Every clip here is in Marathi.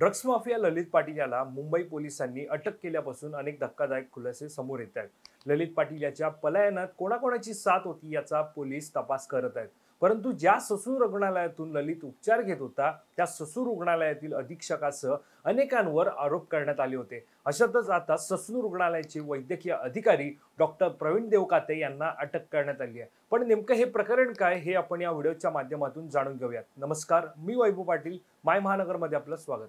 ड्रग्ज माफिया ललित पाटील याला मुंबई पोलिसांनी अटक केल्यापासून अनेक धक्कादायक खुलासे समोर येत आहेत ललित पाटील याच्या पलायनात कोणाकोणाची साथ होती याचा पोलीस तपास करत आहेत परंतु ज्या ससूर रुग्णालयातून ललित उपचार घेत होता त्या ससूर रुग्णालयातील अधीक्षकासह अनेकांवर आरोप करण्यात आले होते अशातच आता ससून रुग्णालयाचे वैद्यकीय अधिकारी डॉक्टर प्रवीण देवकाते यांना अटक करण्यात आली आहे पण नेमकं हे प्रकरण काय हे आपण या व्हिडिओच्या माध्यमातून जाणून घेऊयात नमस्कार मी वैभव पाटील माय महानगरमध्ये आपलं स्वागत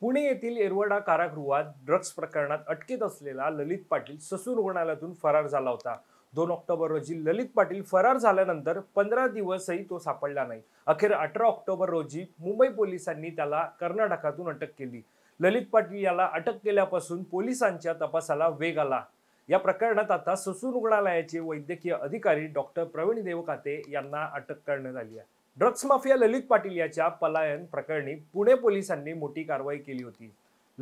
पुणे येथील एरवडा कारागृहात ड्रग्ज प्रकरणात अटकेत असलेला ललित पाटील ससून रुग्णालयातून फरार झाला होता दोन ऑक्टोबर रोजी ललित पाटील फरार झाल्यानंतर पंधरा दिवसही तो सापडला नाही अखेर अठरा ऑक्टोबर रोजी मुंबई पोलिसांनी त्याला कर्नाटकातून अटक केली ललित पाटील याला अटक केल्यापासून पोलिसांच्या तपासाला वेग आला या प्रकरणात आता ससून रुग्णालयाचे वैद्यकीय अधिकारी डॉक्टर प्रवीण देवकाते यांना अटक करण्यात आली आहे ड्रग्स माफिया ललित पाटील याच्या पलायन प्रकरणी पुणे पोलिसांनी मोठी कारवाई केली होती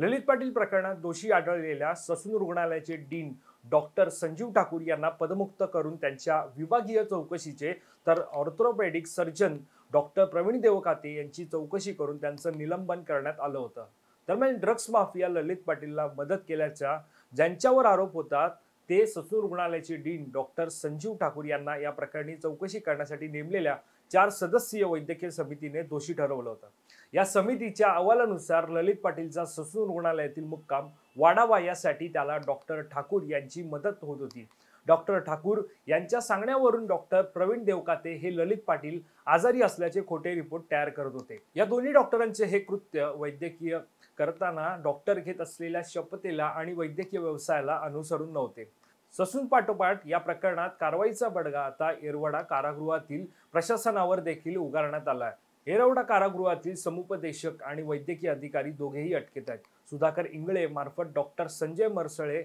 ललित पाटील प्रकरणात दोषी आढळलेल्या ससून रुग्णालयाचे डीन डॉक्टर संजीव ठाकूर यांना पदमुक्त करून त्यांच्या विभागीय चौकशीचे तर orthopaedic surgeon doctor Pravin Devkate यांची चौकशी करून त्यांचं निलंबन करण्यात आलं होतं दरम्यान ड्रग्स माफिया ललित पाटीलला मदत केल्याचा ज्यांच्यावर आरोप होता ते ससून रुग्णालयाचे डीन डॉक्टर संजीव ठाकूर यांना या प्रकरणी चौकशी करण्यासाठी नेमलेल्या चार सदस्यीय वैद्यकीय समितीने दोषी ठरवलं होतं या समितीच्या अहवालानुसार ललित पाटीलचा ससून रुग्णालयातील मुक्काम वाढावा यासाठी त्याला डॉक्टर ठाकूर यांची मदत होत होती डॉक्टर ठाकूर यांच्या सांगण्यावरून डॉक्टर प्रवीण देवकाते हे ललित पाटील आजारी असल्याचे खोटे रिपोर्ट तयार करत होते या दोन्ही डॉक्टरांचे हे कृत्य वैद्यकीय करताना डॉक्टर घेत असलेल्या शपथेला आणि वैद्यकीय व्यवसायाला अनुसरून नव्हते ससून पाठोपाठ या प्रकरणात कारवाईचा बडगा आता येरवडा कारागृहातील प्रशासनावर देखील उगारण्यात आला आहे येरवडा कारागृहातील समुपदेशक आणि वैद्यकीय अधिकारी दोघेही अटकेत आहेत सुधाकर इंगळे मार्फत डॉक्टर संजय मरसळे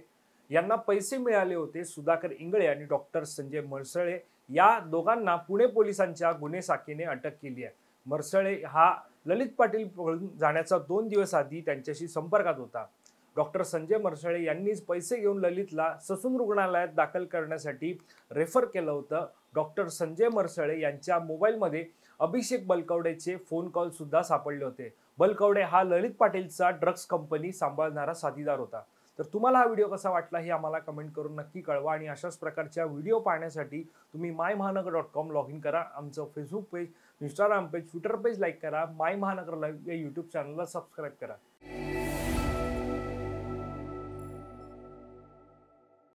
यांना पैसे मिळाले होते सुधाकर इंगळे आणि डॉक्टर संजय मरसळे या दोघांना पुणे पोलिसांच्या गुन्हे शाखेने अटक केली आहे मरसळे हा ललित पाटील जाण्याचा दोन दिवस आधी त्यांच्याशी संपर्कात होता डॉक्टर संजय मरसाळे यांनीच पैसे घेऊन ललितला ससून रुग्णालयात दाखल करण्यासाठी रेफर केलं होतं डॉक्टर संजय मरसाळे यांच्या मोबाईलमध्ये अभिषेक बलकवडेचे फोन कॉल सुद्धा सापडले होते बलकवडे हा ललित पाटीलचा ड्रग्स कंपनी सांभाळणारा साथीदार होता तर तुम्हाला हा व्हिडिओ कसा वाटला हे आम्हाला कमेंट करून नक्की कळवा आणि अशाच प्रकारच्या व्हिडिओ पाहण्यासाठी तुम्ही माय महानगर डॉट कॉम लॉग इन करा आमचं Facebook page Instagram page Twitter page like करा माय महानगर लाईव्ह या यूट्यूब चॅनलला सबस्क्राईब करा